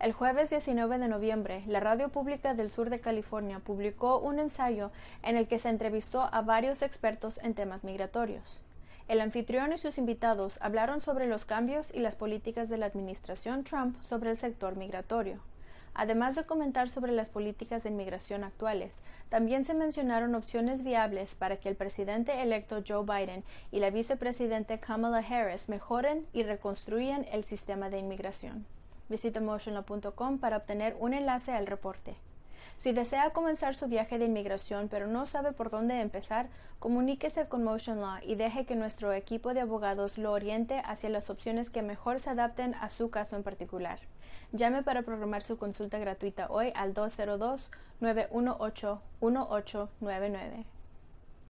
El jueves 19 de noviembre, la Radio Pública del Sur de California publicó un ensayo en el que se entrevistó a varios expertos en temas migratorios. El anfitrión y sus invitados hablaron sobre los cambios y las políticas de la administración Trump sobre el sector migratorio. Además de comentar sobre las políticas de inmigración actuales, también se mencionaron opciones viables para que el presidente electo Joe Biden y la vicepresidente Kamala Harris mejoren y reconstruyan el sistema de inmigración. Visite motionlaw.com para obtener un enlace al reporte. Si desea comenzar su viaje de inmigración pero no sabe por dónde empezar, comuníquese con Motion y deje que nuestro equipo de abogados lo oriente hacia las opciones que mejor se adapten a su caso en particular. Llame para programar su consulta gratuita hoy al 202-918-1899.